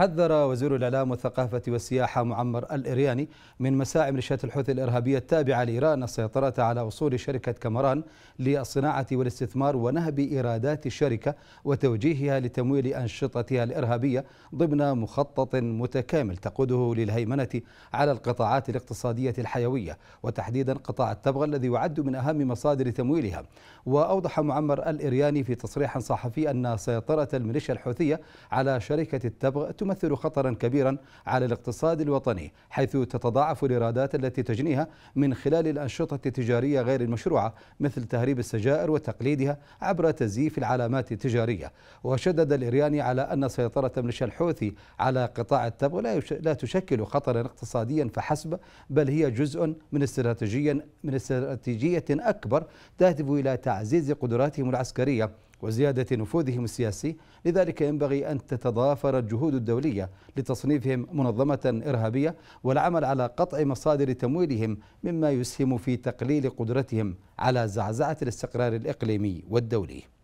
حذر وزير الإعلام والثقافة والسياحة معمر الإرياني من مساعي ميليشيات الحوثي الإرهابية التابعة لإيران السيطرة على أصول شركة كمران للصناعة والاستثمار ونهب إيرادات الشركة وتوجيهها لتمويل أنشطتها الإرهابية ضمن مخطط متكامل تقوده للهيمنة على القطاعات الاقتصادية الحيوية وتحديدا قطاع التبغ الذي يعد من أهم مصادر تمويلها وأوضح معمر الإرياني في تصريح صحفي أن سيطرة الميليشيا الحوثية على شركة التبغ تمثل خطرا كبيرا على الاقتصاد الوطني حيث تتضاعف الإيرادات التي تجنيها من خلال الأنشطة التجارية غير المشروعة مثل تهريب السجائر وتقليدها عبر تزييف العلامات التجارية وشدد الإرياني على أن سيطرة ميليشيا الحوثي على قطاع التبغ لا تشكل خطرا اقتصاديا فحسب بل هي جزء من استراتيجيا من استراتيجية أكبر تهدف إلى تعزيز قدراتهم العسكرية وزيادة نفوذهم السياسي لذلك ينبغي أن تتضافر الجهود الدولية لتصنيفهم منظمة إرهابية والعمل على قطع مصادر تمويلهم مما يسهم في تقليل قدرتهم على زعزعة الاستقرار الإقليمي والدولي